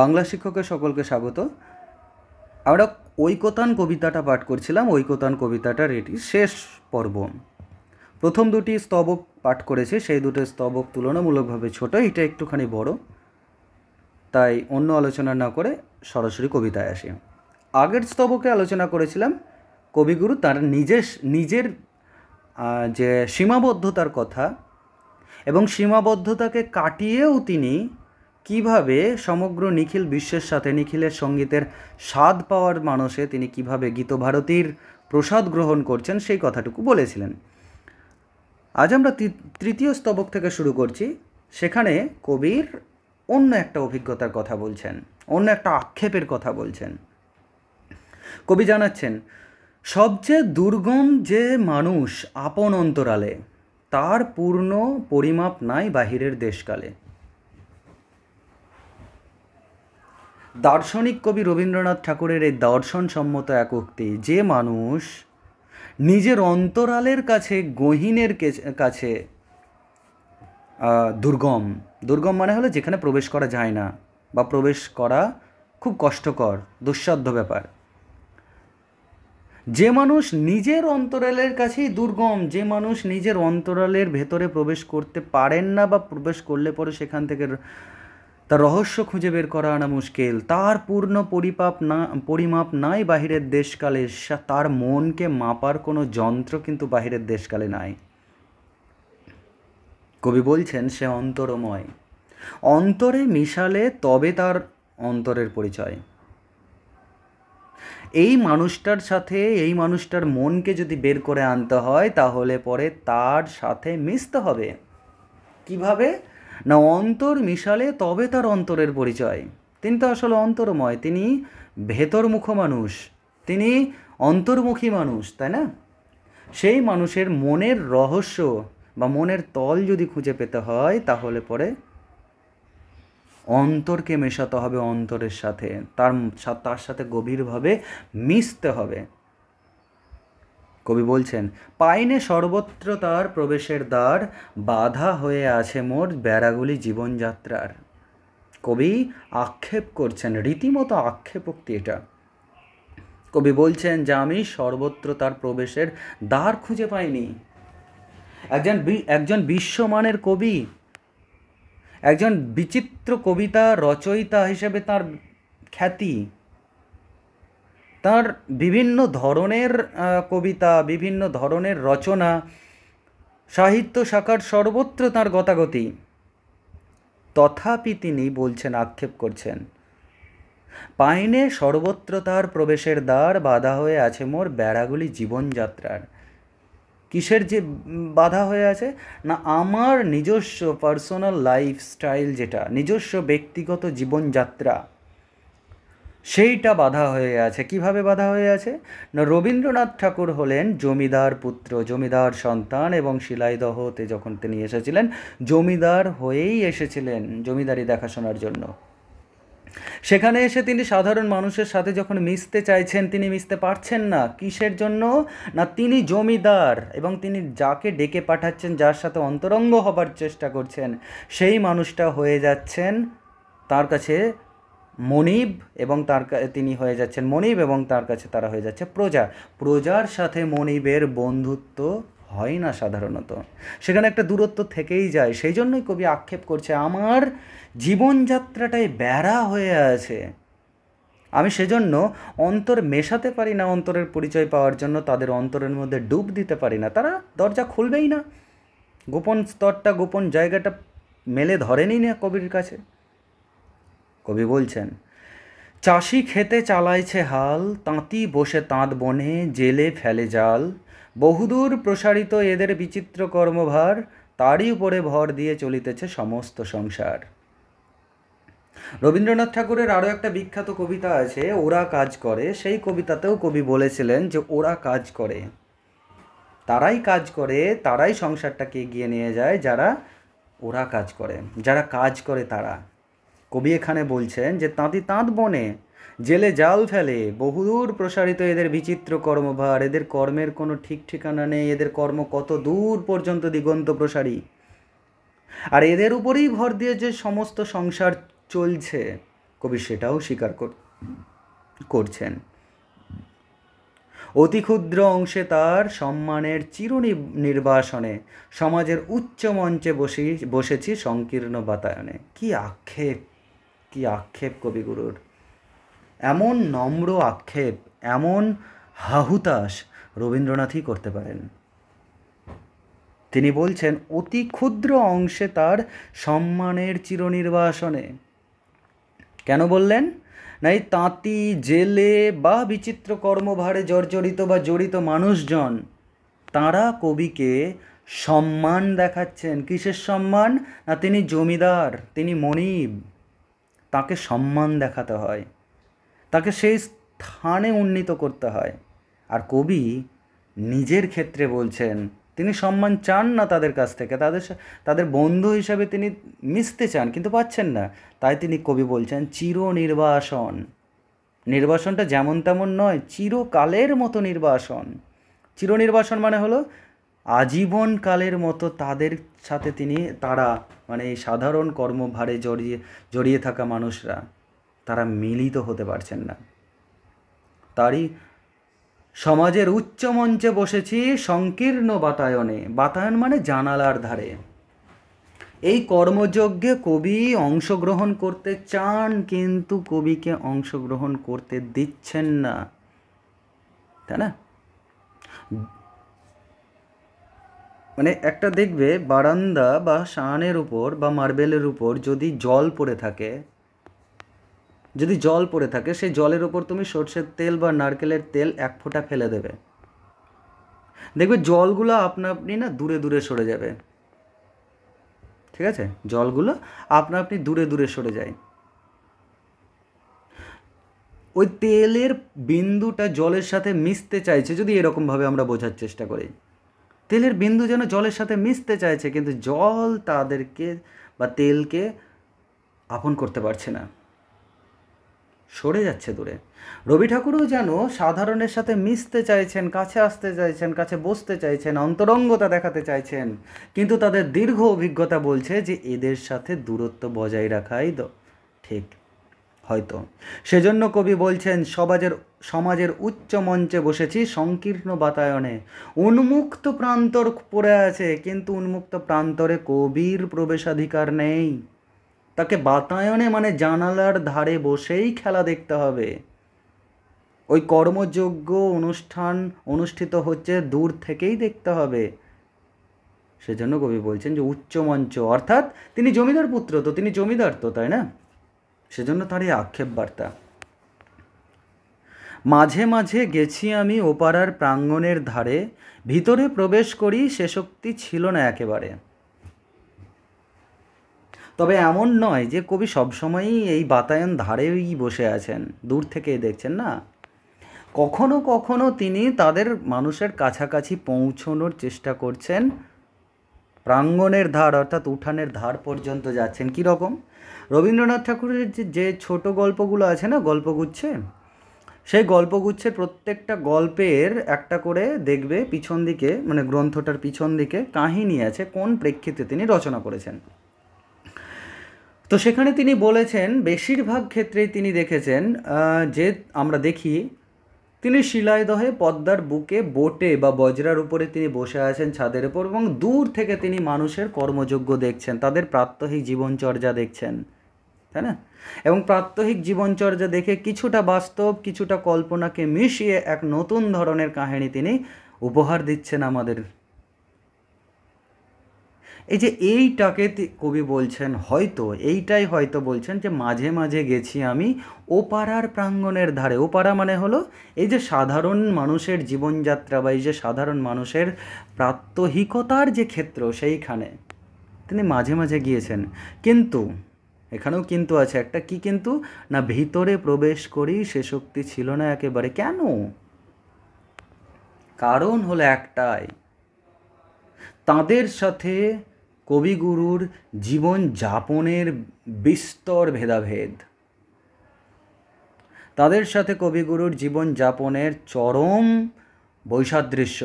বাংলা শিক্ষকের সকলকে স্বাগত আমরা ঐকতান কবিতাটা পাঠ করছিলাম ঐকতান কবিতাটার এটি শেষ পর্ব প্রথম দুটি স্তবক পাঠ করেছি সেই দুটো স্তবক তুলনামূলকভাবে ছোট এটা একটুখানি বড় তাই অন্য আলোচনা না করে সরাসরি কবিতায় আসে আগের স্তবকে আলোচনা করেছিলাম কবিগুরু তার নিজের নিজের যে সীমাবদ্ধতার কথা এবং সীমাবদ্ধতাকে কাটিয়েও তিনি কিভাবে সমগ্র নিখিল বিশ্বের সাথে নিখিলের সঙ্গীতের স্বাদ পাওয়ার মানসে তিনি কিভাবে গীতভারতীর প্রসাদ গ্রহণ করছেন সেই কথাটুকু বলেছিলেন আজ আমরা তৃতীয় স্তবক থেকে শুরু করছি সেখানে কবির অন্য একটা অভিজ্ঞতার কথা বলছেন অন্য একটা আক্ষেপের কথা বলছেন কবি জানাচ্ছেন সবচেয়ে দুর্গম যে মানুষ আপন অন্তরালে তার পূর্ণ পরিমাপ নাই বাহিরের দেশকালে দার্শনিক কবি রবীন্দ্রনাথ ঠাকুরের এই দর্শন সম্মত এক যে মানুষ নিজের অন্তরালের কাছে গহীনের কাছে দুর্গম দুর্গম মানে হলো যেখানে প্রবেশ করা যায় না বা প্রবেশ করা খুব কষ্টকর দুঃসাধ্য ব্যাপার যে মানুষ নিজের অন্তরালের কাছেই দুর্গম যে মানুষ নিজের অন্তরালের ভেতরে প্রবেশ করতে পারেন না বা প্রবেশ করলে পরে সেখান থেকে তার রহস্য খুঁজে বের করা আনা মুশকিল তার পূর্ণ পরিপাপ না পরিমাপ নাই বাহিরের দেশকালে তার মনকে মাপার কোনো যন্ত্র কিন্তু বাহিরের দেশকালে নাই কবি বলছেন সে অন্তরময় অন্তরে মিশালে তবে তার অন্তরের পরিচয় এই মানুষটার সাথে এই মানুষটার মনকে যদি বের করে আনতে হয় তাহলে পরে তার সাথে মিশতে হবে কিভাবে না অন্তর মিশালে তবে তার অন্তরের পরিচয় তিনি তো আসলে অন্তরময় তিনি ভেতরমুখ মানুষ তিনি অন্তর্মুখী মানুষ তাই না সেই মানুষের মনের রহস্য বা মনের তল যদি খুঁজে পেতে হয় তাহলে পরে অন্তরকে মেশাতে হবে অন্তরের সাথে তার তার সাথে গভীরভাবে মিশতে হবে কবি বলছেন পাইনে সর্বত্র তার প্রবেশের দ্বার বাধা হয়ে আছে মোর বেড়াগুলি জীবনযাত্রার কবি আক্ষেপ করছেন রীতিমতো আক্ষেপোক্তি এটা কবি বলছেন যে আমি সর্বত্র তার প্রবেশের দ্বার খুঁজে পাইনি একজন একজন বিশ্বমানের কবি একজন বিচিত্র কবিতা রচয়িতা হিসেবে তার খ্যাতি তার বিভিন্ন ধরনের কবিতা বিভিন্ন ধরনের রচনা সাহিত্য শাখার সর্বত্র তার গতাগতি তথাপি তিনি বলছেন আক্ষেপ করছেন পাইনে সর্বত্র তার প্রবেশের দ্বার বাধা হয়ে আছে মোর বেড়াগুলি জীবনযাত্রার কিসের যে বাধা হয়ে আছে না আমার নিজস্ব পার্সোনাল লাইফস্টাইল যেটা নিজস্ব ব্যক্তিগত জীবনযাত্রা সেইটা বাধা হয়ে আছে কিভাবে বাধা হয়ে আছে না রবীন্দ্রনাথ ঠাকুর হলেন জমিদার পুত্র জমিদার সন্তান এবং শিলাইদহতে যখন তিনি এসেছিলেন জমিদার হয়েই এসেছিলেন জমিদারি দেখাশোনার জন্য সেখানে এসে তিনি সাধারণ মানুষের সাথে যখন মিশতে চাইছেন তিনি মিশতে পারছেন না কিসের জন্য না তিনি জমিদার এবং তিনি যাকে ডেকে পাঠাচ্ছেন যার সাথে অন্তরঙ্গ হবার চেষ্টা করছেন সেই মানুষটা হয়ে যাচ্ছেন তার কাছে মনিব এবং তার তিনি হয়ে যাচ্ছেন মনিব এবং তার কাছে তারা হয়ে যাচ্ছে প্রজা প্রজার সাথে মনিবের বন্ধুত্ব হয় না সাধারণত সেখানে একটা দূরত্ব থেকেই যায় সেই জন্যই কবি আক্ষেপ করছে আমার জীবনযাত্রাটাই বেড়া হয়ে আছে আমি সেজন্য অন্তর মেশাতে পারি না অন্তরের পরিচয় পাওয়ার জন্য তাদের অন্তরের মধ্যে ডুব দিতে পারি না তারা দরজা খুলবেই না গোপন স্তরটা গোপন জায়গাটা মেলে ধরেনি না কবির কাছে কবি বলছেন চাষি খেতে চালাইছে হাল তাঁতি বসে তাঁত বনে জেলে ফেলে জাল বহুদূর প্রসারিত এদের বিচিত্র কর্মভার তারই উপরে ভর দিয়ে চলিতেছে সমস্ত সংসার রবীন্দ্রনাথ ঠাকুরের আরও একটা বিখ্যাত কবিতা আছে ওরা কাজ করে সেই কবিতাতেও কবি বলেছিলেন যে ওরা কাজ করে তারাই কাজ করে তারাই সংসারটাকে এগিয়ে নিয়ে যায় যারা ওরা কাজ করে যারা কাজ করে তারা কবি এখানে বলছেন যে তাঁতি তাঁত বনে জেলে জাল ফেলে বহুদূর প্রসারিত এদের বিচিত্র কর্মভার এদের কর্মের কোনো ঠিক ঠিকানা নেই এদের কর্ম কত দূর পর্যন্ত দিগন্ত প্রসারী আর এদের উপরেই ভর দিয়ে যে সমস্ত সংসার চলছে কবি সেটাও স্বীকার করছেন অতি ক্ষুদ্র অংশে তার সম্মানের চির নির্বাসনে সমাজের উচ্চ মঞ্চে বসে বসেছি সংকীর্ণ বাতায়নে কি আক্ষেপ কি আক্ষেপ কবিগুরুর এমন নম্র আক্ষেপ এমন হাহুতাস রবীন্দ্রনাথই করতে পারেন তিনি বলছেন অতি ক্ষুদ্র অংশে তার সম্মানের চিরনির্বাসনে কেন বললেন নাই তাঁতি জেলে বা বিচিত্র কর্মভারে জর্জরিত বা জড়িত মানুষজন তারা কবিকে সম্মান দেখাচ্ছেন কিসের সম্মান না তিনি জমিদার তিনি মনিব তাকে সম্মান দেখাতে হয় তাকে সেই স্থানে উন্নীত করতে হয় আর কবি নিজের ক্ষেত্রে বলছেন তিনি সম্মান চান না তাদের কাছ থেকে তাদের তাদের বন্ধু হিসাবে তিনি মিশতে চান কিন্তু পাচ্ছেন না তাই তিনি কবি বলছেন চির নির্বাসন নির্বাসনটা যেমন তেমন নয় চিরকালের মতো নির্বাসন চিরনির্বাসন মানে হলো আজীবনকালের মতো তাদের সাথে তিনি তারা মানে এই সাধারণ কর্মভারে জড়িয়ে জড়িয়ে থাকা মানুষরা তারা মিলিত হতে পারছেন না তারই সমাজের উচ্চ মঞ্চে বসেছি সংকীর্ণ বাতায়নে বাতায়ন মানে জানালার ধারে এই কর্মযজ্ঞে কবি অংশগ্রহণ করতে চান কিন্তু কবিকে অংশগ্রহণ করতে দিচ্ছেন না তাই না মানে একটা দেখবে বারান্দা বা সানের উপর বা মার্বেলের উপর যদি জল পড়ে থাকে যদি জল পড়ে থাকে সেই জলের উপর তুমি সর্ষের তেল বা নারকেলের তেল এক ফোঁটা ফেলে দেবে দেখবে জলগুলো আপনা আপনি না দূরে দূরে সরে যাবে ঠিক আছে জলগুলো আপনা আপনি দূরে দূরে সরে যায় ওই তেলের বিন্দুটা জলের সাথে মিশতে চাইছে যদি এরকমভাবে আমরা বোঝার চেষ্টা করি তেলের বিন্দু যেন জলের সাথে মিশতে চাইছে কিন্তু জল তাদেরকে বা তেলকে আপন করতে পারছে না সরে যাচ্ছে দূরে রবি ঠাকুরও যেন সাধারণের সাথে মিশতে চাইছেন কাছে আসতে চাইছেন কাছে বসতে চাইছেন অন্তরঙ্গতা দেখাতে চাইছেন কিন্তু তাদের দীর্ঘ অভিজ্ঞতা বলছে যে এদের সাথে দূরত্ব বজায় রাখাই ঠিক হয়তো সেজন্য কবি বলছেন সমাজের সমাজের উচ্চ মঞ্চে বসেছি সংকীর্ণ বাতায়নে উন্মুক্ত প্রান্তর পড়ে আছে কিন্তু উন্মুক্ত প্রান্তরে কবির প্রবেশাধিকার নেই তাকে বাতায়নে মানে জানালার ধারে বসেই খেলা দেখতে হবে ওই কর্মযোগ্য অনুষ্ঠান অনুষ্ঠিত হচ্ছে দূর থেকেই দেখতে হবে সেজন্য কবি বলছেন যে উচ্চ মঞ্চ অর্থাৎ তিনি জমিদার পুত্র তো তিনি জমিদার তো তাই না সেজন্য তার এই আক্ষেপ বার্তা মাঝে মাঝে গেছি আমি ওপাড়ার প্রাঙ্গণের ধারে ভিতরে প্রবেশ করি সে শক্তি ছিল না একেবারে তবে এমন নয় যে কবি সবসময়ই এই বাতায়ন ধারেই বসে আছেন দূর থেকে দেখছেন না কখনো কখনো তিনি তাদের মানুষের কাছাকাছি পৌঁছনোর চেষ্টা করছেন প্রাঙ্গণের ধার অর্থাৎ উঠানের ধার পর্যন্ত যাচ্ছেন কীরকম রবীন্দ্রনাথ ঠাকুরের যে ছোট গল্পগুলো আছে না গল্পগুচ্ছে সেই গল্পগুচ্ছের প্রত্যেকটা গল্পের একটা করে দেখবে পিছন দিকে মানে গ্রন্থটার পিছন দিকে কাহিনী আছে কোন প্রেক্ষিতে তিনি রচনা করেছেন তো সেখানে তিনি বলেছেন বেশিরভাগ ক্ষেত্রেই তিনি দেখেছেন যে আমরা দেখি তিনি শিলায়দহে পদ্মার বুকে বোটে বা বজ্রার উপরে তিনি বসে আছেন ছাদের উপর এবং দূর থেকে তিনি মানুষের কর্মযোগ্য দেখছেন তাদের প্রাত্যহিক জীবনচর্যা দেখছেন তাই না এবং প্রাত্যহিক জীবনচর্যা দেখে কিছুটা বাস্তব কিছুটা কল্পনাকে মিশিয়ে এক নতুন ধরনের কাহিনী তিনি উপহার দিচ্ছেন আমাদের এই যে এইটাকে কবি বলছেন হয়তো এইটাই হয়তো বলছেন যে মাঝে মাঝে গেছি আমি ওপাড়ার প্রাঙ্গণের ধারে ওপাড়া মানে হলো এই যে সাধারণ মানুষের জীবনযাত্রা বা এই যে সাধারণ মানুষের প্রাত্যহিকতার যে ক্ষেত্র সেইখানে তিনি মাঝে মাঝে গিয়েছেন কিন্তু এখানেও কিন্তু আছে একটা কি কিন্তু না ভিতরে প্রবেশ করি সে শক্তি ছিল না একেবারে কেন কারণ হলো একটাই তাদের সাথে কবিগুরুর জীবন যাপনের বিস্তর ভেদাভেদ তাদের সাথে কবিগুরুর জীবন যাপনের চরম বৈসাদৃশ্য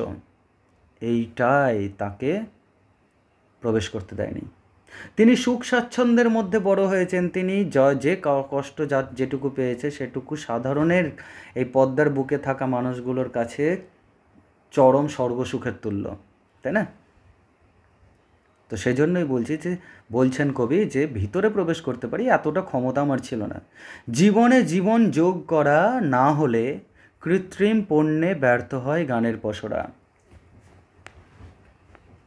এইটাই তাকে প্রবেশ করতে দেয়নি তিনি সুখ স্বাচ্ছন্দ্যের মধ্যে বড় হয়েছেন তিনি যে কষ্ট যা যেটুকু পেয়েছে সেটুকু সাধারণের এই পদ্মার বুকে থাকা মানুষগুলোর কাছে চরম স্বর্গসুখের তুল্য তাই না তো সেজন্যই বলছি যে বলছেন কবি যে ভিতরে প্রবেশ করতে পারি এতটা ক্ষমতা আমার ছিল না জীবনে জীবন যোগ করা না হলে কৃত্রিম পণ্যে ব্যর্থ হয় গানের পসরা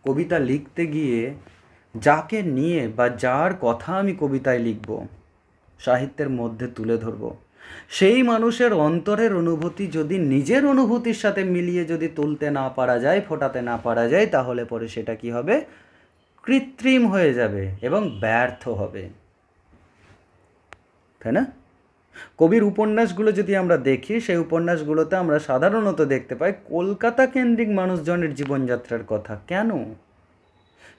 কবিতা লিখতে গিয়ে যাকে নিয়ে বা যার কথা আমি কবিতায় লিখব সাহিত্যের মধ্যে তুলে ধরব সেই মানুষের অন্তরের অনুভূতি যদি নিজের অনুভূতির সাথে মিলিয়ে যদি তুলতে না পারা যায় ফোটাতে না পারা যায় তাহলে পরে সেটা কি হবে কৃত্রিম হয়ে যাবে এবং ব্যর্থ হবে তাই না কবির উপন্যাসগুলো যদি আমরা দেখি সেই উপন্যাসগুলোতে আমরা সাধারণত দেখতে পাই কলকাতা কেন্দ্রিক মানুষজনের জীবনযাত্রার কথা কেন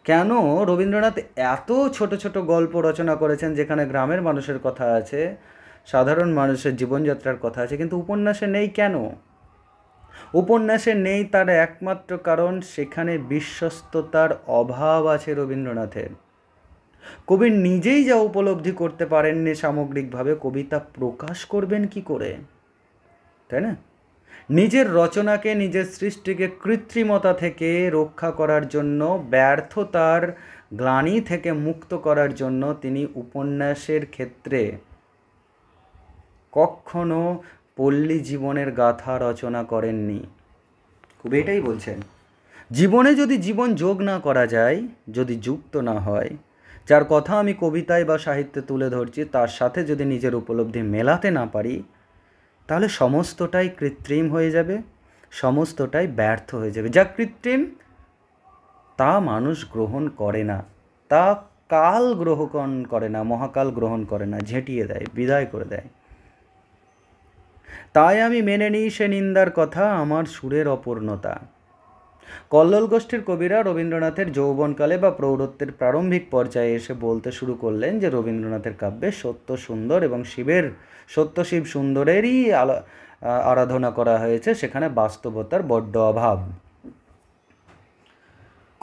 কেন রবীন্দ্রনাথ এত ছোট ছোট গল্প রচনা করেছেন যেখানে গ্রামের মানুষের কথা আছে সাধারণ মানুষের জীবনযাত্রার কথা আছে কিন্তু উপন্যাসে নেই কেন উপন্যাসে নেই তার একমাত্র কারণ সেখানে বিশ্বস্ততার অভাব আছে রবীন্দ্রনাথের কবি নিজেই যা উপলব্ধি করতে পারেননি সামগ্রিকভাবে কবিতা প্রকাশ করবেন কি করে তাই না নিজের রচনাকে নিজের সৃষ্টিকে কৃত্রিমতা থেকে রক্ষা করার জন্য ব্যর্থতার গ্লানি থেকে মুক্ত করার জন্য তিনি উপন্যাসের ক্ষেত্রে কখনো পল্লী জীবনের গাথা রচনা করেননি খুব এটাই বলছেন জীবনে যদি জীবন যোগ না করা যায় যদি যুক্ত না হয় যার কথা আমি কবিতায় বা সাহিত্যে তুলে ধরছি তার সাথে যদি নিজের উপলব্ধি মেলাতে না পারি তাহলে সমস্তটাই কৃত্রিম হয়ে যাবে সমস্তটাই ব্যর্থ হয়ে যাবে যা কৃত্রিম তা মানুষ গ্রহণ করে না তা কাল গ্রহণ করে না মহাকাল গ্রহণ করে না ঝেঁটিয়ে দেয় বিদায় করে দেয় তাই আমি মেনে নিই সে নিন্দার কথা আমার সুরের অপূর্ণতা কল্লোল গোষ্ঠীর কবিরা রবীন্দ্রনাথের যৌবনকালে বা প্রৌঢ়ত্বের প্রারম্ভিক পর্যায়ে এসে বলতে শুরু করলেন যে রবীন্দ্রনাথের কাব্যে সত্য সুন্দর এবং শিবের সত্য শিব সুন্দরেরই আরাধনা করা হয়েছে সেখানে বাস্তবতার বড্ড অভাব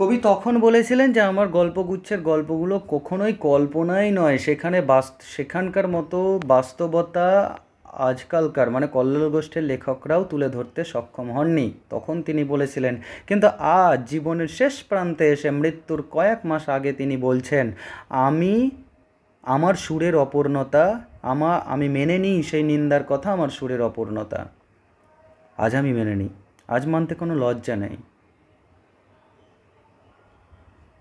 কবি তখন বলেছিলেন যে আমার গল্পগুচ্ছের গল্পগুলো কখনোই কল্পনাই নয় সেখানে বাস সেখানকার মতো বাস্তবতা আজকালকার মানে কল্লোল গোষ্ঠীর লেখকরাও তুলে ধরতে সক্ষম হননি তখন তিনি বলেছিলেন কিন্তু আজ জীবনের শেষ প্রান্তে এসে মৃত্যুর কয়েক মাস আগে তিনি বলছেন আমি আমার সুরের অপূর্ণতা আমা আমি মেনে নিই সেই নিন্দার কথা আমার সুরের অপূর্ণতা আজ আমি মেনে নিই আজ মানতে কোনো লজ্জা নেই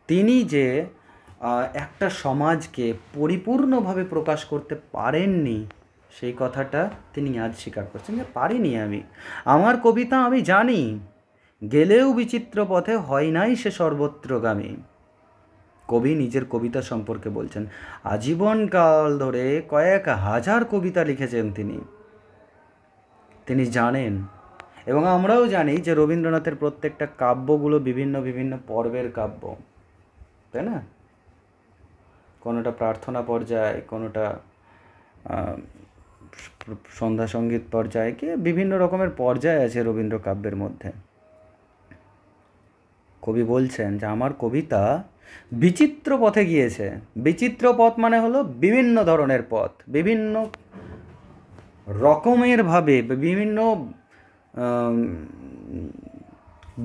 তিনি যে একটা সমাজকে পরিপূর্ণভাবে প্রকাশ করতে পারেননি সেই কথাটা তিনি আজ স্বীকার করছেন যে পারিনি আমি আমার কবিতা আমি জানি গেলেও বিচিত্র পথে হয় নাই সে সর্বত্রগামী কবি নিজের কবিতা সম্পর্কে বলছেন আজীবনকাল ধরে কয়েক হাজার কবিতা লিখেছেন তিনি তিনি জানেন এবং আমরাও জানি যে রবীন্দ্রনাথের প্রত্যেকটা কাব্যগুলো বিভিন্ন বিভিন্ন পর্বের কাব্য তাই না কোনোটা প্রার্থনা পর্যায় কোনোটা সন্ধ্যা সঙ্গীত পর্যায়ে বিভিন্ন রকমের পর্যায় আছে রবীন্দ্র কাব্যের মধ্যে কবি বলছেন যে আমার কবিতা বিচিত্র পথে গিয়েছে বিচিত্র পথ মানে হলো বিভিন্ন ধরনের পথ বিভিন্ন রকমেরভাবে বিভিন্ন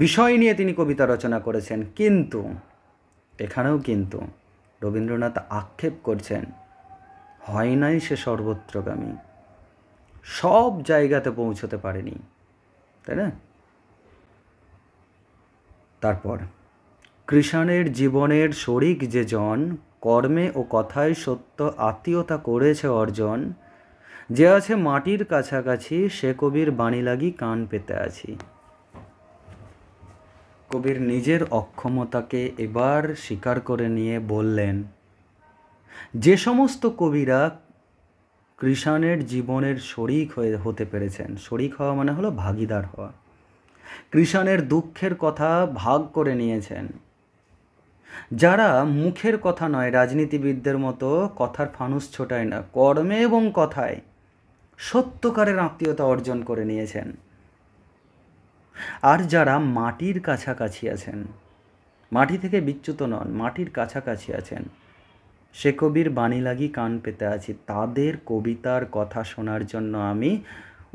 বিষয় নিয়ে তিনি কবিতা রচনা করেছেন কিন্তু এখানেও কিন্তু রবীন্দ্রনাথ আক্ষেপ করছেন হয় নাই সে সর্বত্রগামী সব জায়গাতে পৌঁছতে পারেনি তাই না তারপর কৃষাণের জীবনের শরিক যে জন কর্মে ও কথায় সত্য আত্মীয়তা করেছে অর্জন যে আছে মাটির কাছাকাছি সে কবির বাণী লাগি কান পেতে আছি কবির নিজের অক্ষমতাকে এবার স্বীকার করে নিয়ে বললেন যে সমস্ত কবিরা কৃষাণের জীবনের শরিক হয়ে হতে পেরেছেন শরিক হওয়া মানে হলো ভাগিদার হওয়া কৃষাণের দুঃখের কথা ভাগ করে নিয়েছেন যারা মুখের কথা নয় রাজনীতিবিদদের মতো কথার ফানুস ছোটায় না কর্মে এবং কথায় সত্যকারের আত্মীয়তা অর্জন করে নিয়েছেন আর যারা মাটির কাছাকাছি আছেন মাটি থেকে বিচ্যুত নন মাটির কাছাকাছি আছেন সে কবির বাণী লাগি কান পেতে আছি তাদের কবিতার কথা শোনার জন্য আমি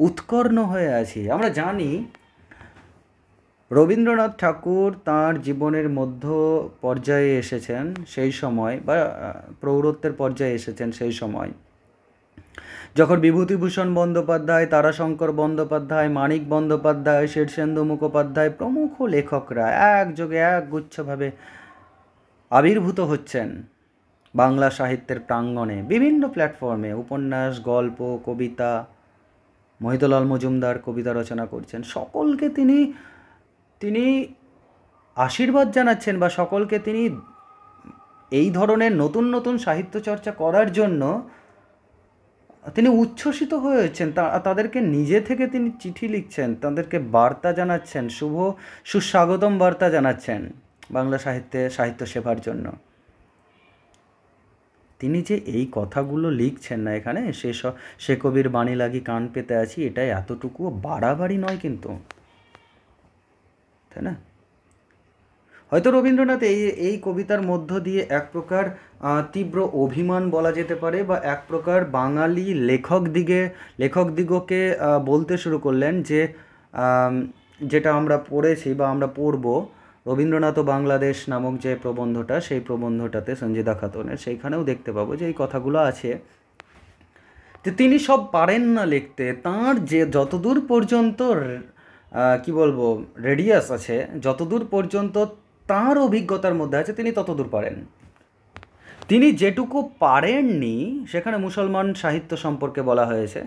উৎকর্ণ হয়ে আছি আমরা জানি রবীন্দ্রনাথ ঠাকুর তার জীবনের মধ্য পর্যায়ে এসেছেন সেই সময় বা প্রৌরত্বের পর্যায়ে এসেছেন সেই সময় যখন বিভূতিভূষণ বন্দ্যোপাধ্যায় তারাশঙ্কর বন্দ্যোপাধ্যায় মানিক বন্দ্যোপাধ্যায় শীর্ষেন্দু মুখোপাধ্যায় প্রমুখ লেখকরা একযোগে একগুচ্ছভাবে আবির্ভূত হচ্ছেন বাংলা সাহিত্যের প্রাঙ্গণে বিভিন্ন প্ল্যাটফর্মে উপন্যাস গল্প কবিতা মহিতলাল মজুমদার কবিতা রচনা করছেন সকলকে তিনি তিনি আশীর্বাদ জানাচ্ছেন বা সকলকে তিনি এই ধরনের নতুন নতুন সাহিত্য চর্চা করার জন্য তিনি উচ্ছ্বসিত হয়েছেন তাদেরকে নিজে থেকে তিনি চিঠি লিখছেন তাদেরকে বার্তা জানাচ্ছেন শুভ সুস্বাগতম বার্তা জানাচ্ছেন বাংলা সাহিত্যে সাহিত্য সেবার জন্য তিনি যে এই কথাগুলো লিখছেন না এখানে সে সে কবির বাণী লাগি কান পেতে আছি এটা এতটুকুও বাড়াবাড়ি নয় কিন্তু তাই না হয়তো রবীন্দ্রনাথ এই এই কবিতার মধ্য দিয়ে এক প্রকার তীব্র অভিমান বলা যেতে পারে বা এক প্রকার বাঙালি লেখক দিকে লেখক দিগকে বলতে শুরু করলেন যে যেটা আমরা পড়েছি বা আমরা পড়বো রবীন্দ্রনাথ ও বাংলাদেশ নামক যে প্রবন্ধটা সেই প্রবন্ধটাতে সঞ্জিদা খাতুনের সেইখানেও দেখতে পাবো যে এই কথাগুলো আছে যে তিনি সব পারেন না লিখতে তার যে যতদূর পর্যন্ত কি বলবো রেডিয়াস আছে যতদূর পর্যন্ত তার অভিজ্ঞতার মধ্যে আছে তিনি ততদূর পারেন তিনি যেটুকু পারেননি সেখানে মুসলমান সাহিত্য সম্পর্কে বলা হয়েছে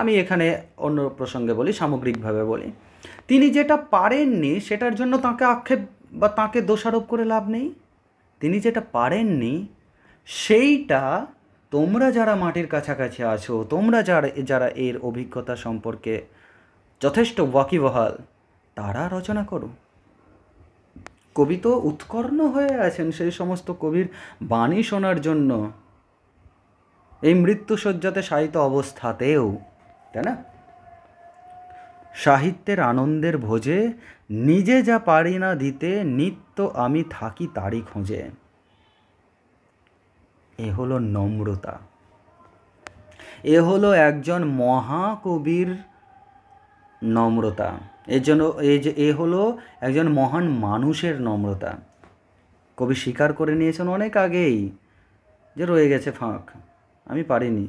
আমি এখানে অন্য প্রসঙ্গে বলি সামগ্রিকভাবে বলি তিনি যেটা পারেননি সেটার জন্য তাকে আক্ষেপ বা তাকে দোষারোপ করে লাভ নেই তিনি যেটা পারেননি সেইটা তোমরা যারা মাটির কাছাকাছি আছো তোমরা যারা যারা এর অভিজ্ঞতা সম্পর্কে যথেষ্ট ওয়াকিবহাল তারা রচনা করো কবি তো উৎকর্ণ হয়ে আছেন সেই সমস্ত কবির বাণী শোনার জন্য এই মৃত্যুসজ্জাতে সাহিত্য অবস্থাতেও তাই না সাহিত্যের আনন্দের ভোজে নিজে যা পারি না দিতে নিত্য আমি থাকি তারই খোঁজে এ হলো নম্রতা এ হলো একজন মহাকবির নম্রতা এর জন্য এ যে এ হলো একজন মহান মানুষের নম্রতা কবি স্বীকার করে নিয়েছেন অনেক আগেই যে রয়ে গেছে ফাঁক আমি পারিনি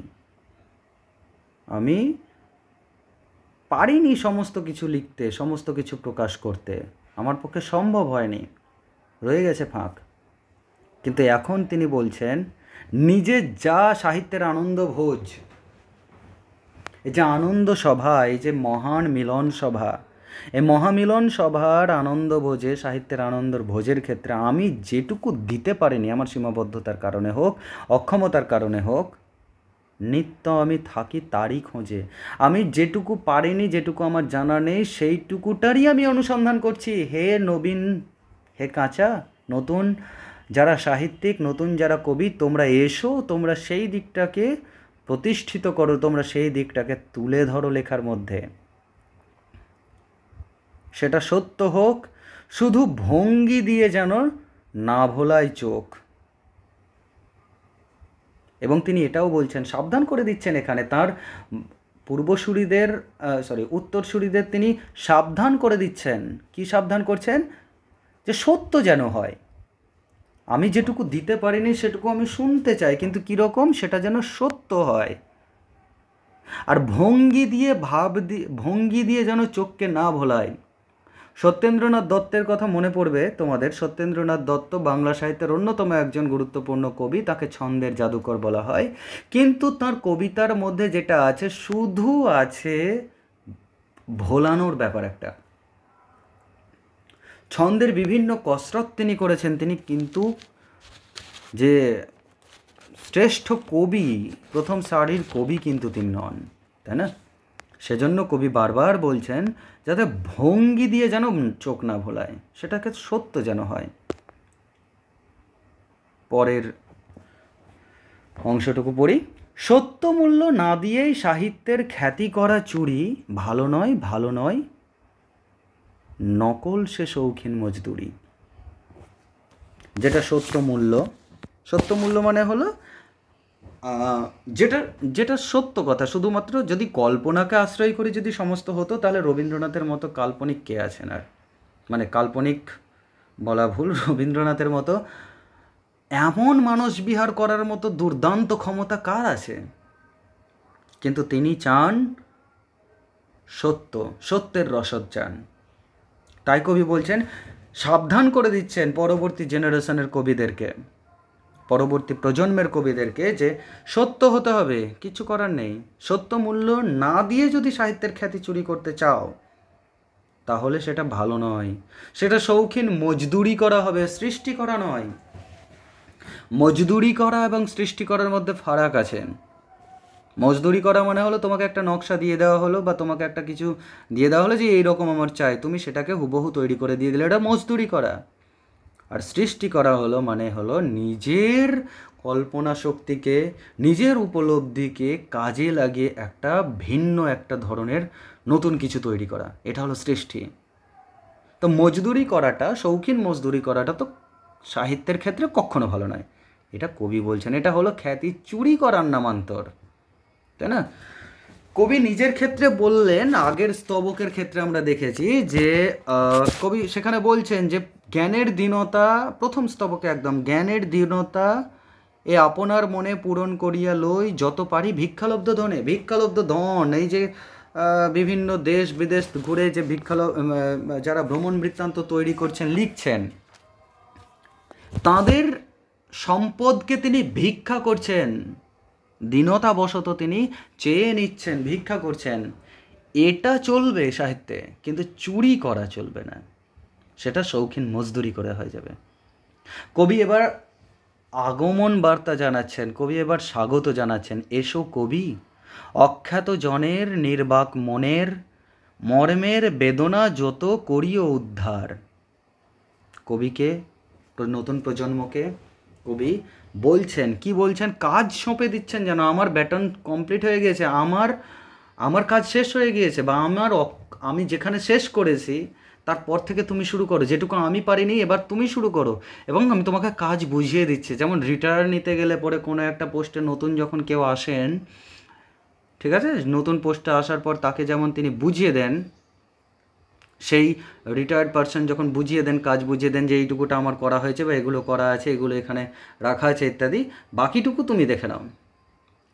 আমি পারিনি সমস্ত কিছু লিখতে সমস্ত কিছু প্রকাশ করতে আমার পক্ষে সম্ভব হয়নি রয়ে গেছে ফাঁক কিন্তু এখন তিনি বলছেন নিজে যা সাহিত্যের আনন্দ ভোজ এই যে আনন্দ সভা এই যে মহান মিলন সভা এই মহামিলন সভার আনন্দ ভোজে সাহিত্যের আনন্দর ভোজের ক্ষেত্রে আমি যেটুকু দিতে পারিনি আমার সীমাবদ্ধতার কারণে হোক অক্ষমতার কারণে হোক নিত্য আমি থাকি তারই খোঁজে আমি যেটুকু পারিনি যেটুকু আমার জানা নেই সেইটুকুটারই আমি অনুসন্ধান করছি হে নবীন হে কাঁচা নতুন যারা সাহিত্যিক নতুন যারা কবি তোমরা এসো তোমরা সেই দিকটাকে প্রতিষ্ঠিত করো তোমরা সেই দিকটাকে তুলে ধরো লেখার মধ্যে সেটা সত্য হোক শুধু ভঙ্গি দিয়ে যেন না ভোলায় চোখ এবং তিনি এটাও বলছেন সাবধান করে দিচ্ছেন এখানে তার পূর্বসূরিদের সরি উত্তরসূরিদের তিনি সাবধান করে দিচ্ছেন কি সাবধান করছেন যে সত্য যেন হয় আমি যেটুকু দিতে পারিনি সেটুকু আমি শুনতে চাই কিন্তু কীরকম সেটা যেন সত্য হয় আর ভঙ্গি দিয়ে ভাব দিয়ে ভঙ্গি দিয়ে যেন চোখকে না ভোলায় সত্যেন্দ্রনাথ দত্তের কথা মনে পড়বে তোমাদের সত্যেন্দ্রনাথ দত্ত বাংলা সাহিত্যের অন্যতম একজন গুরুত্বপূর্ণ কবি তাকে ছন্দের জাদুকর বলা হয় কিন্তু তার কবিতার মধ্যে যেটা আছে শুধু আছে ভোলানোর ব্যাপার একটা ছন্দের বিভিন্ন কসরত তিনি করেছেন তিনি কিন্তু যে শ্রেষ্ঠ কবি প্রথম সারির কবি কিন্তু তিনি নন তাই না সেজন্য কবি বারবার বলছেন যাতে ভঙ্গি দিয়ে যেন চোখ না ভোলায় সেটাকে সত্য যেন হয় পরের অংশটুকু পড়ি সত্য মূল্য না দিয়েই সাহিত্যের খ্যাতি করা চুরি ভালো নয় ভালো নয় নকল সে শৌখিন মজদুরি যেটা সত্য মূল্য সত্য মূল্য মানে হলো যেটা যেটা সত্য কথা শুধুমাত্র যদি কল্পনাকে আশ্রয় করে যদি সমস্ত হতো তাহলে রবীন্দ্রনাথের মতো কাল্পনিক কে আছেন আর মানে কাল্পনিক বলা ভুল রবীন্দ্রনাথের মতো এমন মানুষ বিহার করার মতো দুর্দান্ত ক্ষমতা কার আছে কিন্তু তিনি চান সত্য সত্যের রসদ চান তাই কবি বলছেন সাবধান করে দিচ্ছেন পরবর্তী জেনারেশনের কবিদেরকে পরবর্তী প্রজন্মের কবিদেরকে যে সত্য হতে হবে কিছু করার নেই সত্য মূল্য না দিয়ে যদি সাহিত্যের খ্যাতি চুরি করতে চাও তাহলে সেটা ভালো নয় সেটা শৌখিন মজদুরি করা হবে সৃষ্টি করা নয় মজদুরি করা এবং সৃষ্টি করার মধ্যে ফারাক আছে মজদুরি করা মানে হলো তোমাকে একটা নকশা দিয়ে দেওয়া হলো বা তোমাকে একটা কিছু দিয়ে দেওয়া হলো যে এইরকম আমার চাই তুমি সেটাকে হুবহু তৈরি করে দিয়ে দিলে এটা মজদুরি করা আর সৃষ্টি করা হলো মানে হলো নিজের কল্পনা শক্তিকে নিজের উপলব্ধিকে কাজে লাগিয়ে একটা ভিন্ন একটা ধরনের নতুন কিছু তৈরি করা এটা হলো সৃষ্টি তো মজদুরি করাটা শৌখিন মজদুরি করাটা তো সাহিত্যের ক্ষেত্রে কখনো ভালো নয় এটা কবি বলছেন এটা হলো খ্যাতি চুরি করার নামান্তর তাই না কবি নিজের ক্ষেত্রে বললেন আগের স্তবকের ক্ষেত্রে আমরা দেখেছি যে কবি সেখানে বলছেন যে জ্ঞানের দীনতা প্রথম স্তবকে একদম জ্ঞানের দীনতা এ আপনার মনে পূরণ করিয়া লই যত পারি ভিক্ষালব্ধ ধনে ভিক্ষালব্ধ ধন এই যে বিভিন্ন দেশ বিদেশ ঘুরে যে ভিক্ষাল যারা ভ্রমণ বৃত্তান্ত তৈরি করছেন লিখছেন তাদের সম্পদকে তিনি ভিক্ষা করছেন দীনতাবশত তিনি চেয়ে নিচ্ছেন ভিক্ষা করছেন এটা চলবে সাহিত্যে কিন্তু চুরি করা চলবে না সেটা শৌখিন মজদুরি করে হয়ে যাবে কবি এবার আগমন বার্তা জানাচ্ছেন কবি এবার স্বাগত জানাচ্ছেন এসো কবি অখ্যাত জনের নির্বাক মনের মর্মের বেদনা যত করিও উদ্ধার কবিকে নতুন প্রজন্মকে কবি বলছেন কি বলছেন কাজ সঁপে দিচ্ছেন যেন আমার ব্যাটন কমপ্লিট হয়ে গিয়েছে আমার আমার কাজ শেষ হয়ে গিয়েছে বা আমার আমি যেখানে শেষ করেছি তারপর থেকে তুমি শুরু করো যেটুকু আমি পারিনি এবার তুমি শুরু করো এবং আমি তোমাকে কাজ বুঝিয়ে দিচ্ছি যেমন রিটায়ার নিতে গেলে পরে কোনো একটা পোস্টে নতুন যখন কেউ আসেন ঠিক আছে নতুন পোস্টে আসার পর তাকে যেমন তিনি বুঝিয়ে দেন সেই রিটায়ার্ড পার্সন যখন বুঝিয়ে দেন কাজ বুঝিয়ে দেন যে এইটুকুটা আমার করা হয়েছে বা এগুলো করা আছে এগুলো এখানে রাখা আছে ইত্যাদি বাকিটুকু তুমি দেখে নাও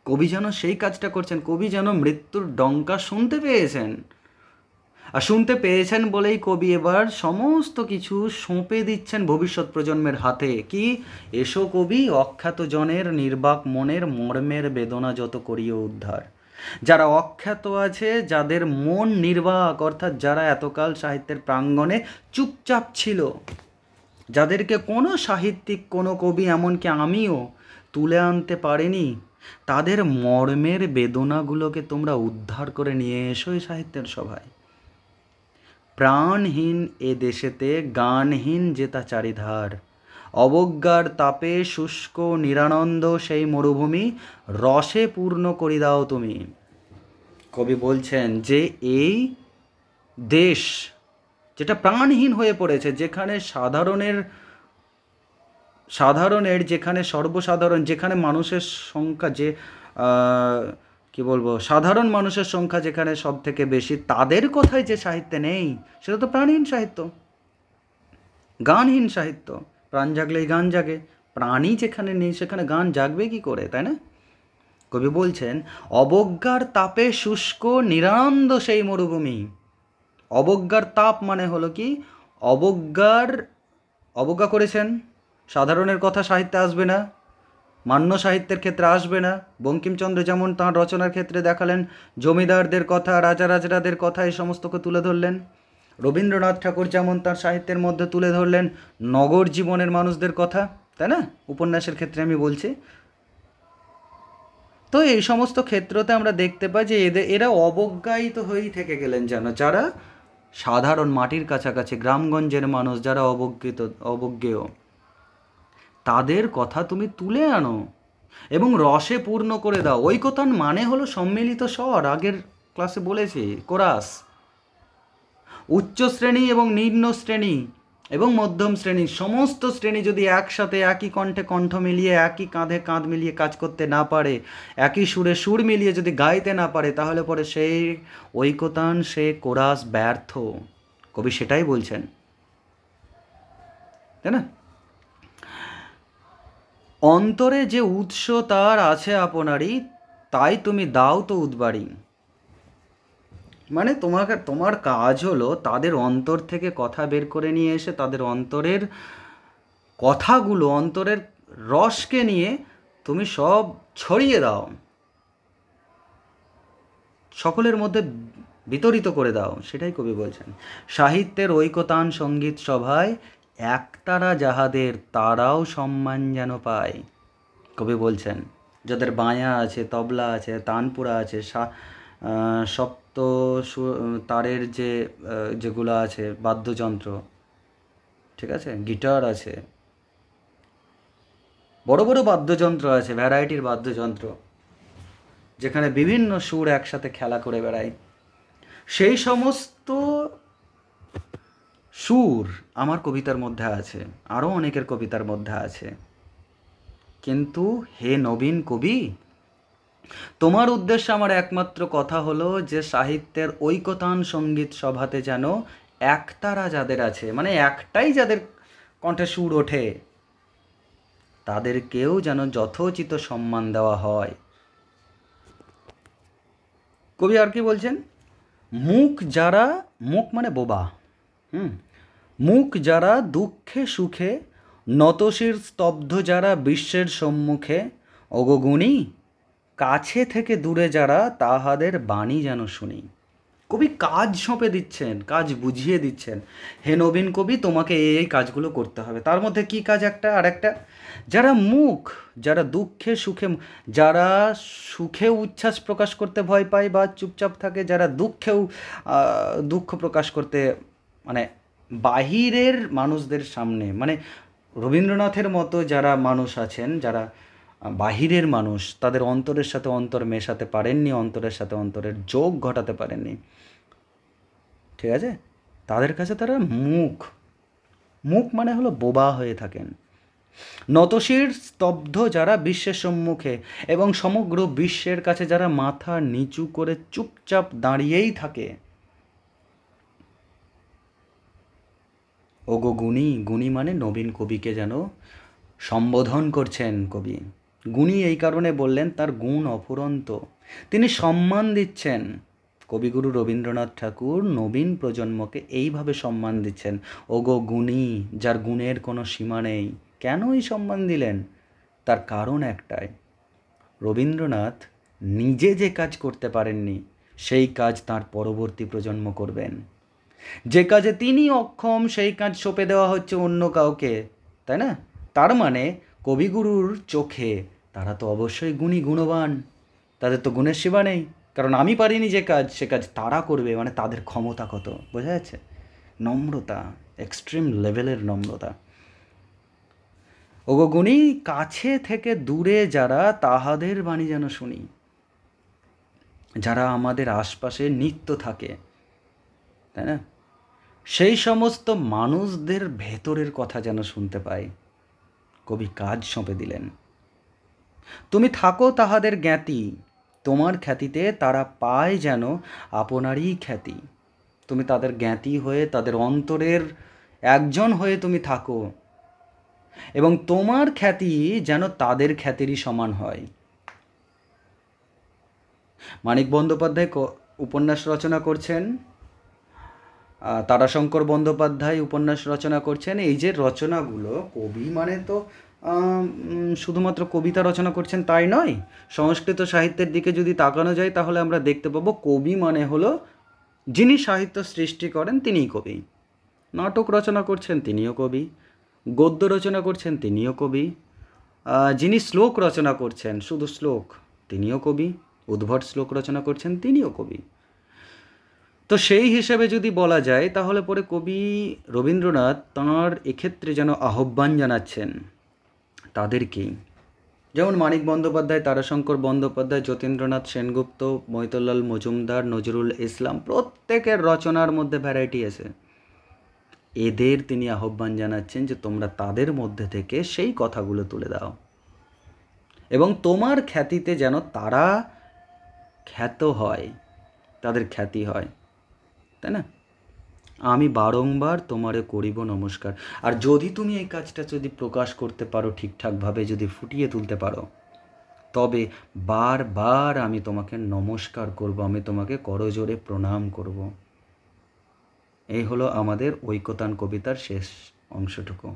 কবি যেন সেই কাজটা করছেন কবি যেন মৃত্যুর ডঙ্কা শুনতে পেয়েছেন আর শুনতে পেয়েছেন বলেই কবি এবার সমস্ত কিছু সঁপে দিচ্ছেন ভবিষ্যৎ প্রজন্মের হাতে কি এসো কবি অখ্যাত জনের নির্বাক মনের মর্মের বেদনা যত করিও উদ্ধার যারা অখ্যাত আছে যাদের মন নির্বাক অর্থাৎ যারা এতকাল সাহিত্যের প্রাঙ্গণে চুপচাপ ছিল যাদেরকে কোনো সাহিত্যিক কোনো কবি এমনকি আমিও তুলে আনতে পারিনি তাদের মর্মের বেদনাগুলোকে তোমরা উদ্ধার করে নিয়ে এসো এই সাহিত্যের সভায় প্রাণহীন এ দেশেতে গানহীন যে তা চারিধার অবজ্ঞার তাপে শুষ্ক নিরানন্দ সেই মরুভূমি রসে পূর্ণ করি দাও তুমি কবি বলছেন যে এই দেশ যেটা প্রাণহীন হয়ে পড়েছে যেখানে সাধারণের সাধারণের যেখানে সর্বসাধারণ যেখানে মানুষের সংখ্যা যে কি বলবো সাধারণ মানুষের সংখ্যা যেখানে সব থেকে বেশি তাদের কথাই যে সাহিত্যে নেই সেটা তো প্রাণহীন সাহিত্য গানহীন সাহিত্য প্রাণ জাগলেই গান জাগে প্রাণই যেখানে নেই সেখানে গান জাগবে কি করে তাই না কবি বলছেন অবজ্ঞার তাপে শুষ্ক নিরানন্দ সেই মরুভূমি অবজ্ঞার তাপ মানে হলো কি অবজ্ঞার অবজ্ঞা করেছেন সাধারণের কথা সাহিত্যে আসবে না মান্য সাহিত্যের ক্ষেত্রে আসবে না বঙ্কিমচন্দ্র যেমন তাঁর রচনার ক্ষেত্রে দেখালেন জমিদারদের কথা রাজারাজরাদের কথা এই সমস্তকে তুলে ধরলেন রবীন্দ্রনাথ ঠাকুর যেমন তার সাহিত্যের মধ্যে তুলে ধরলেন নগর জীবনের মানুষদের কথা তাই না উপন্যাসের ক্ষেত্রে আমি বলছি তো এই সমস্ত ক্ষেত্রতে আমরা দেখতে পাই যে এদের এরা অবজ্ঞায়িত হয়েই থেকে গেলেন যেন যারা সাধারণ মাটির কাছাকাছি গ্রামগঞ্জের মানুষ যারা অবজ্ঞিত অবজ্ঞেয় তাদের কথা তুমি তুলে আনো এবং রসে পূর্ণ করে দাও ঐকতান মানে হলো সম্মিলিত স্বর আগের ক্লাসে বলেছি কোরাস উচ্চ শ্রেণী এবং নিম্ন শ্রেণী এবং মধ্যম শ্রেণী সমস্ত শ্রেণী যদি একসাথে একই কণ্ঠে কণ্ঠ মিলিয়ে একই কাঁধে কাঁধ মিলিয়ে কাজ করতে না পারে একই সুরে সুর মিলিয়ে যদি গাইতে না পারে তাহলে পরে সে ঐকতান সে কোরাস ব্যর্থ কবি সেটাই বলছেন তাই না অন্তরে যে উৎস তার আছে আপনারই তাই তুমি দাও তো উদ্বাড়ি মানে তোমাকে তোমার কাজ হলো তাদের অন্তর থেকে কথা বের করে নিয়ে এসে তাদের অন্তরের কথাগুলো অন্তরের রসকে নিয়ে তুমি সব ছড়িয়ে দাও সকলের মধ্যে বিতরিত করে দাও সেটাই কবি বলছেন সাহিত্যের ঐকতান সঙ্গীত সভায় একতারা যাহাদের তারাও সম্মান যেন পায় কবি বলছেন যাদের বাঁয়া আছে তবলা আছে তানপুরা আছে সব তো তারের যে যেগুলো আছে বাদ্যযন্ত্র ঠিক আছে গিটার আছে বড় বড় বাদ্যযন্ত্র আছে ভ্যারাইটির বাদ্যযন্ত্র যেখানে বিভিন্ন সুর একসাথে খেলা করে বেড়ায় সেই সমস্ত সুর আমার কবিতার মধ্যে আছে আরও অনেকের কবিতার মধ্যে আছে কিন্তু হে নবীন কবি তোমার উদ্দেশ্যে আমার একমাত্র কথা হলো যে সাহিত্যের ঐকতান সঙ্গীত সভাতে যেন একতারা যাদের আছে মানে একটাই যাদের কণ্ঠে সুর ওঠে তাদেরকেও যেন যথোচিত সম্মান দেওয়া হয় কবি আর কি বলছেন মুখ যারা মুখ মানে বোবা হুম মুখ যারা দুঃখে সুখে নতশির স্তব্ধ যারা বিশ্বের সম্মুখে অগগুণী কাছে থেকে দূরে যারা তাহাদের বাণী যেন শুনি কবি কাজ সঁপে দিচ্ছেন কাজ বুঝিয়ে দিচ্ছেন হে নবীন কবি তোমাকে এই এই কাজগুলো করতে হবে তার মধ্যে কি কাজ একটা আর একটা যারা মুখ যারা দুঃখে সুখে যারা সুখে উচ্ছ্বাস প্রকাশ করতে ভয় পায় বা চুপচাপ থাকে যারা দুঃখেও দুঃখ প্রকাশ করতে মানে বাহিরের মানুষদের সামনে মানে রবীন্দ্রনাথের মতো যারা মানুষ আছেন যারা বাহিরের মানুষ তাদের অন্তরের সাথে অন্তর মেশাতে পারেননি অন্তরের সাথে অন্তরের যোগ ঘটাতে পারেননি ঠিক আছে তাদের কাছে তারা মুখ মুখ মানে হলো বোবা হয়ে থাকেন নতশির স্তব্ধ যারা বিশ্বের সম্মুখে এবং সমগ্র বিশ্বের কাছে যারা মাথা নিচু করে চুপচাপ দাঁড়িয়েই থাকে ওগো গুণী গুণী মানে নবীন কবিকে যেন সম্বোধন করছেন কবি গুণী এই কারণে বললেন তার গুণ অফুরন্ত তিনি সম্মান দিচ্ছেন কবিগুরু রবীন্দ্রনাথ ঠাকুর নবীন প্রজন্মকে এইভাবে সম্মান দিচ্ছেন ওগো গুণী যার গুণের কোনো সীমা নেই কেন এই সম্মান দিলেন তার কারণ একটাই রবীন্দ্রনাথ নিজে যে কাজ করতে পারেননি সেই কাজ তার পরবর্তী প্রজন্ম করবেন যে কাজে তিনি অক্ষম সেই কাজ সঁপে দেওয়া হচ্ছে অন্য কাউকে তাই না তার মানে কবিগুরুর চোখে তারা তো অবশ্যই গুণী গুণবান তাদের তো গুণের সীমা নেই কারণ আমি পারিনি যে কাজ সে কাজ তারা করবে মানে তাদের ক্ষমতা কত বোঝা যাচ্ছে নম্রতা এক্সট্রিম লেভেলের নম্রতা ওগো গুণী কাছে থেকে দূরে যারা তাহাদের বাণী যেন শুনি যারা আমাদের আশপাশে নিত্য থাকে তাই না সেই সমস্ত মানুষদের ভেতরের কথা যেন শুনতে পাই কবি কাজ সঁপে দিলেন তুমি থাকো তাহাদের জ্ঞাতি তোমার খ্যাতিতে তারা পায় যেন আপনারই খ্যাতি তুমি তাদের জ্ঞাতি হয়ে তাদের অন্তরের একজন হয়ে তুমি থাকো এবং তোমার খ্যাতি যেন তাদের খ্যাতিরই সমান হয় মানিক বন্দ্যোপাধ্যায় উপন্যাস রচনা করছেন তারাশঙ্কর বন্দ্যোপাধ্যায় উপন্যাস রচনা করছেন এই যে রচনাগুলো কবি মানে তো শুধুমাত্র কবিতা রচনা করছেন তাই নয় সংস্কৃত সাহিত্যের দিকে যদি তাকানো যায় তাহলে আমরা দেখতে পাবো কবি মানে হলো যিনি সাহিত্য সৃষ্টি করেন তিনিই কবি নাটক রচনা করছেন তিনিও কবি গদ্য রচনা করছেন তিনিও কবি যিনি শ্লোক রচনা করছেন শুধু শ্লোক তিনিও কবি উদ্ভট শ্লোক রচনা করছেন তিনিও কবি তো সেই হিসেবে যদি বলা যায় তাহলে পরে কবি রবীন্দ্রনাথ তাঁর এক্ষেত্রে যেন আহ্বান জানাচ্ছেন তাদেরকেই যেমন মানিক বন্দ্যোপাধ্যায় তারাশঙ্কর বন্দ্যোপাধ্যায় যতীন্দ্রনাথ সেনগুপ্ত মৈতলাল মজুমদার নজরুল ইসলাম প্রত্যেকের রচনার মধ্যে ভ্যারাইটি আছে এদের তিনি আহ্বান জানাচ্ছেন যে তোমরা তাদের মধ্যে থেকে সেই কথাগুলো তুলে দাও এবং তোমার খ্যাতিতে যেন তারা খ্যাত হয় তাদের খ্যাতি হয় তাই না আমি বারংবার তোমারে করিব নমস্কার আর যদি তুমি এই কাজটা যদি প্রকাশ করতে পারো ঠিকঠাকভাবে যদি ফুটিয়ে তুলতে পারো তবে বারবার আমি তোমাকে নমস্কার করব আমি তোমাকে করজোরে প্রণাম করব এই হলো আমাদের ঐকতান কবিতার শেষ অংশটুকু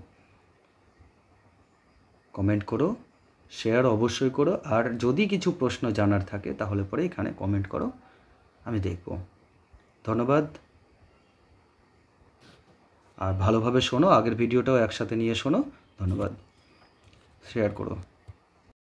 কমেন্ট করো শেয়ার অবশ্যই করো আর যদি কিছু প্রশ্ন জানার থাকে তাহলে পরে এখানে কমেন্ট করো আমি দেখবো ধন্যবাদ আর ভালোভাবে শোনো আগের ভিডিওটাও একসাথে নিয়ে শোনো ধন্যবাদ শেয়ার করো